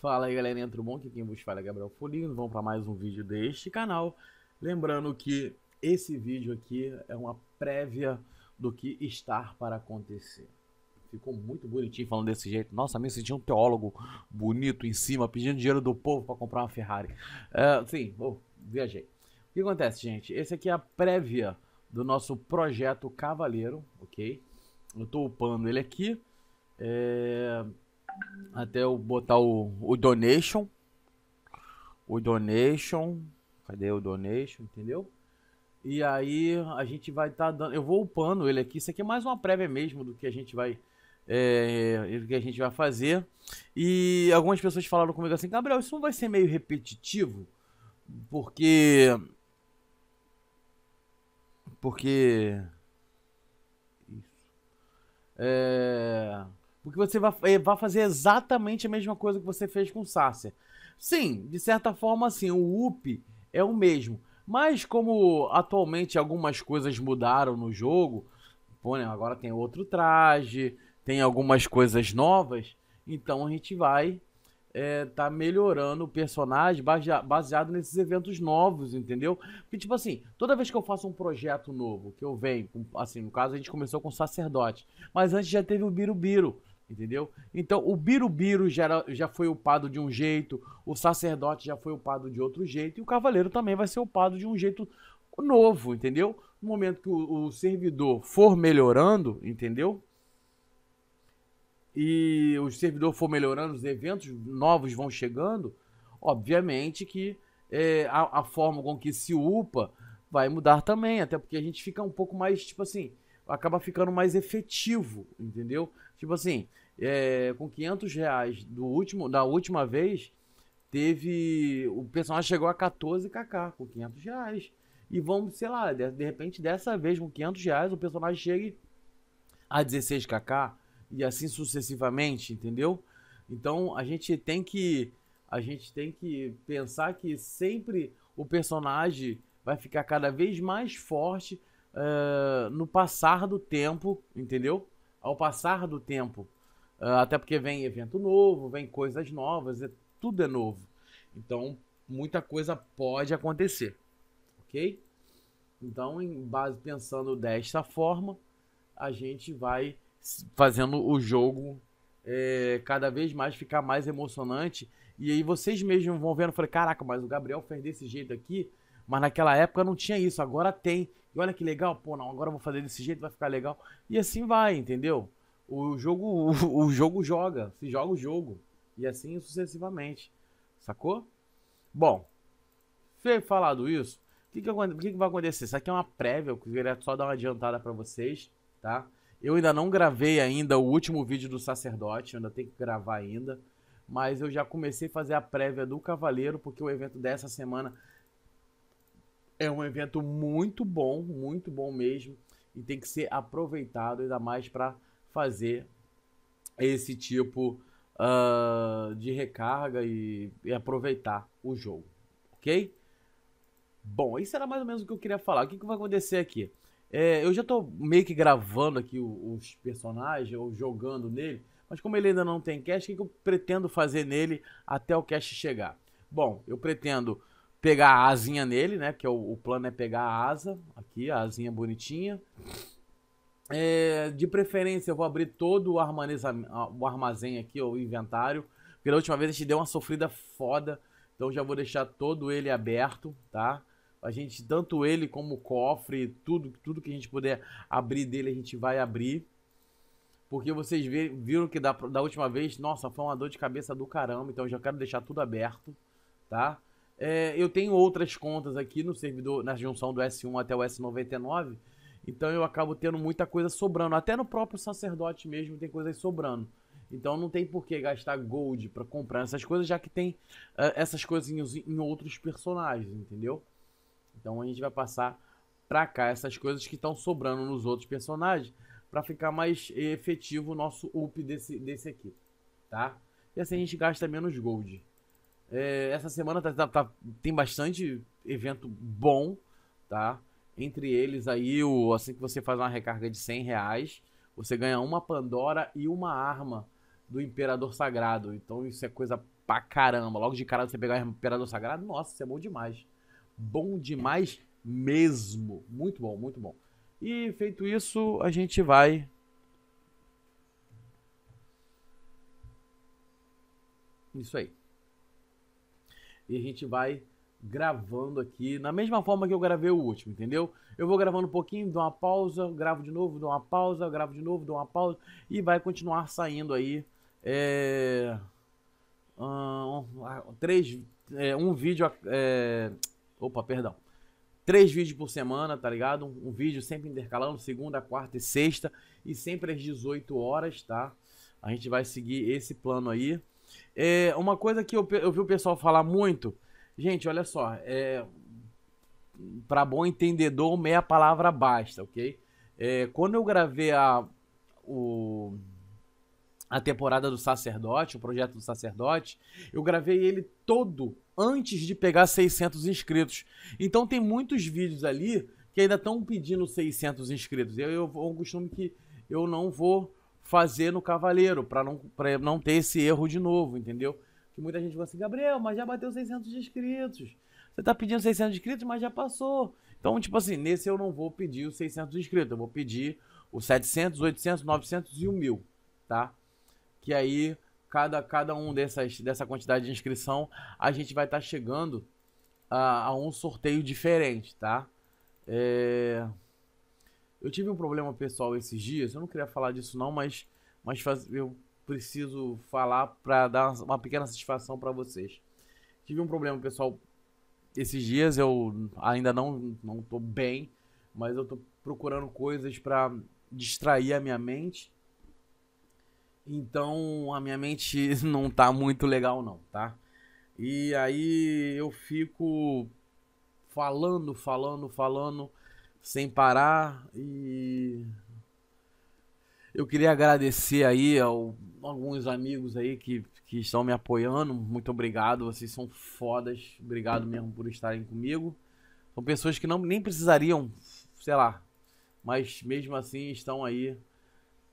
Fala aí galerinha, tudo bom? Aqui quem vos fala é Gabriel Folino, vamos para mais um vídeo deste canal. Lembrando que esse vídeo aqui é uma prévia do que está para acontecer. Ficou muito bonitinho falando desse jeito. Nossa, me senti um teólogo bonito em cima, pedindo dinheiro do povo para comprar uma Ferrari. É, sim, vou viajei. O que acontece, gente? Esse aqui é a prévia do nosso projeto Cavaleiro, ok? Eu estou upando ele aqui. É... Até eu botar o, o donation. O donation. Cadê o donation? Entendeu? E aí a gente vai estar tá dando. Eu vou upando ele aqui. Isso aqui é mais uma prévia mesmo do que a gente vai. É, do que a gente vai fazer. E algumas pessoas falaram comigo assim, Gabriel, isso não vai ser meio repetitivo? Porque. Porque. Isso. É. Porque você vai, eh, vai fazer exatamente a mesma coisa que você fez com o Sácia. Sim, de certa forma, assim, o UP é o mesmo. Mas como atualmente algumas coisas mudaram no jogo, pô, né, agora tem outro traje, tem algumas coisas novas, então a gente vai é, tá melhorando o personagem baseado nesses eventos novos, entendeu? Porque, tipo assim, toda vez que eu faço um projeto novo, que eu venho, assim, no caso a gente começou com o sacerdote, mas antes já teve o Birubiru. Entendeu? Então, o birubiru já, era, já foi upado de um jeito, o sacerdote já foi upado de outro jeito, e o cavaleiro também vai ser upado de um jeito novo, entendeu? No momento que o, o servidor for melhorando, entendeu? E o servidor for melhorando, os eventos novos vão chegando, obviamente que é, a, a forma com que se upa vai mudar também, até porque a gente fica um pouco mais, tipo assim, acaba ficando mais efetivo, entendeu? Tipo assim, é, com 500 reais do último, da última vez, teve. O personagem chegou a 14kk com 500 reais. E vamos, sei lá, de, de, repente dessa vez com 500 reais o personagem chegue a 16kk e assim sucessivamente, entendeu? Então a gente tem que a gente tem que pensar que sempre o personagem vai ficar cada vez mais forte uh, no passar do tempo, entendeu? ao passar do tempo. Ah, até porque vem evento novo, vem coisas novas, é, tudo é novo. Então, muita coisa pode acontecer, ok? Então, em base pensando desta forma, a gente vai fazendo o jogo é, cada vez mais ficar mais emocionante. E aí vocês mesmos vão vendo, falei, caraca, mas o Gabriel fez desse jeito aqui, mas naquela época não tinha isso, agora tem. E olha que legal, pô, não, agora eu vou fazer desse jeito, vai ficar legal. E assim vai, entendeu? O jogo, o, o jogo joga, se joga o jogo. E assim sucessivamente. Sacou? Bom, ter falado isso, o que, que, que, que, vai acontecer? Isso aqui é uma prévia, eu queria só dar uma adiantada para vocês, tá? Eu ainda não gravei ainda o último vídeo do sacerdote, ainda tenho que gravar ainda, mas eu já comecei a fazer a prévia do Cavaleiro, porque o evento dessa semana é um evento muito bom, muito bom mesmo. E tem que ser aproveitado ainda mais para fazer esse tipo uh, de recarga e, e aproveitar o jogo, ok? Bom, isso era mais ou menos o que eu queria falar. O que, que vai acontecer aqui? É, eu já estou meio que gravando aqui os personagens, ou jogando nele, mas como ele ainda não tem cash, o que, eu pretendo fazer nele até o cash chegar? Bom, eu pretendo pegar a asinha nele, né? Que o, o plano é pegar a asa, aqui, a asinha bonitinha. É, de preferência, eu vou abrir todo o, o armazém aqui, o inventário. Porque da última vez a gente deu uma sofrida foda. Então já vou deixar todo ele aberto, tá? A gente, tanto ele como o cofre, tudo, tudo que a gente puder abrir dele, a gente vai abrir. Porque vocês viram que da, da última vez, nossa, foi uma dor de cabeça do caramba. Então já quero deixar tudo aberto, tá? É, eu tenho outras contas aqui no servidor, na junção do S1 até o S99. Então eu acabo tendo muita coisa sobrando. Até no próprio sacerdote mesmo tem coisas sobrando. Então não tem por que gastar gold para comprar essas coisas, já que tem uh, essas coisinhas em outros personagens, entendeu? Então a gente vai passar para cá essas coisas que estão sobrando nos outros personagens para ficar mais efetivo o nosso up desse, desse aqui, tá? E assim a gente gasta menos gold. É, essa semana tá, tá, tá, tem bastante evento bom, tá? Entre eles aí, o, assim que você faz uma recarga de 100 reais, você ganha uma Pandora e uma arma do Imperador Sagrado. Então isso é coisa pra caramba. Logo de cara você pegar o Imperador Sagrado, nossa, isso é bom demais. Bom demais mesmo. Muito bom, muito bom. E feito isso, a gente vai. Isso aí e a gente vai gravando aqui na mesma forma que eu gravei o último, entendeu? Eu vou gravando um pouquinho, dou uma pausa, gravo de novo, dou uma pausa, gravo de novo, dou uma pausa e vai continuar saindo aí é, ah, um, três, é, um vídeo, é, opa, perdão, três vídeos por semana, tá ligado? Um, um vídeo sempre intercalando, segunda, quarta e sexta e sempre às 18 horas, tá? A gente vai seguir esse plano aí. É, uma coisa que eu, eu vi o pessoal falar muito, gente, olha só, é, para bom entendedor, meia palavra basta, ok? É, quando eu gravei a, o, a temporada do Sacerdote, o projeto do Sacerdote, eu gravei ele todo antes de pegar 600 inscritos. Então tem muitos vídeos ali que ainda estão pedindo 600 inscritos. Eu, eu, é um que eu não vou fazer no Cavaleiro, para não, não ter esse erro de novo, entendeu? Que muita gente fala assim, Gabriel, mas já bateu 600 inscritos. Você tá pedindo 600 inscritos, mas já passou. Então, tipo assim, nesse eu não vou pedir os 600 inscritos, eu vou pedir os 700, 800, 900 e 1 1000, tá? Que aí, cada, cada um dessas, dessa quantidade de inscrição, a gente vai estar tá chegando a, a, um sorteio diferente, tá? É... Eu tive um problema pessoal esses dias, eu não queria falar disso não, mas, mas faz, eu preciso falar para dar uma pequena satisfação para vocês. Tive um problema pessoal esses dias, eu ainda não não tô bem, mas eu tô procurando coisas para distrair a minha mente. Então, a minha mente não tá muito legal não, tá? E aí eu fico falando, falando, falando sem parar e eu queria agradecer aí ao, alguns amigos aí que, que estão me apoiando. Muito obrigado, vocês são fodas. Obrigado mesmo por estarem comigo. São pessoas que não nem precisariam, sei lá, mas mesmo assim estão aí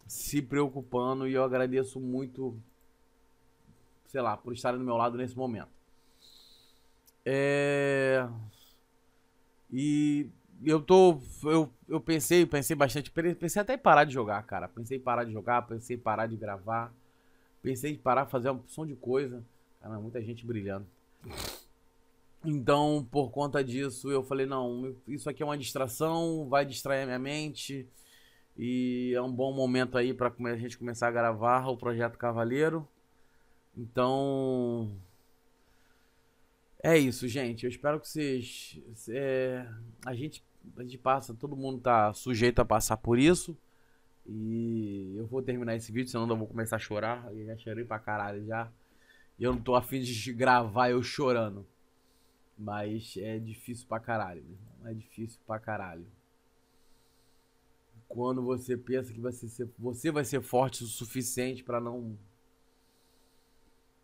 se preocupando e eu agradeço muito, sei lá, por estarem do meu lado nesse momento. É... E eu tô. Eu, eu pensei, pensei bastante. Pensei até em parar de jogar, cara. Pensei em parar de jogar, pensei em parar de gravar. Pensei em parar de fazer um opção de coisa. Cara, muita gente brilhando. Então, por conta disso, eu falei, não, isso aqui é uma distração, vai distrair a minha mente. E é um bom momento aí pra a gente começar a gravar o Projeto Cavaleiro. Então, é isso, gente. Eu espero que vocês. É, a, gente, a gente passa, todo mundo tá sujeito a passar por isso. E eu vou terminar esse vídeo, senão eu vou começar a chorar. Eu já chorei pra caralho já. E eu não tô afim de gravar eu chorando. Mas é difícil pra caralho, meu irmão. É difícil pra caralho. Quando você pensa que vai ser, você vai ser forte o suficiente para não.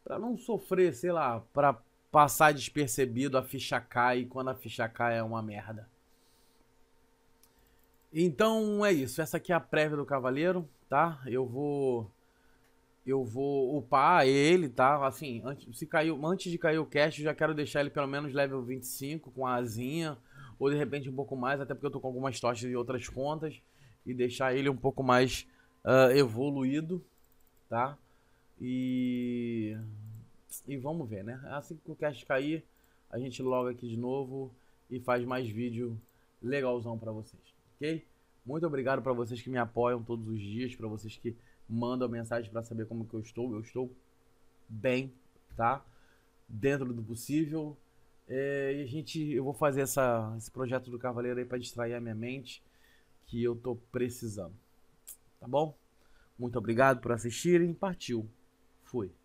para não sofrer, sei lá, pra passar despercebido, a ficha cai, e quando a ficha cai é uma merda. Então é isso, essa aqui é a prévia do Cavaleiro, tá? Eu vou eu vou upar ele, tá? Assim, antes, se caiu, antes de cair o cast, eu já quero deixar ele pelo menos level 25 com a asinha, ou de repente um pouco mais, até porque eu tô com algumas tochas e outras contas, e deixar ele um pouco mais uh, evoluído, tá? E e vamos ver, né? Assim que o cash cair, a gente loga aqui de novo e faz mais vídeo legalzão para vocês, ok? Muito obrigado para vocês que me apoiam todos os dias, para vocês que mandam mensagem para saber como que eu estou. Eu estou bem, tá? Dentro do possível. É, e a gente, eu vou fazer essa, esse projeto do Cavaleiro aí para distrair a minha mente, que eu tô precisando. Tá bom? Muito obrigado por assistirem. Partiu. Fui.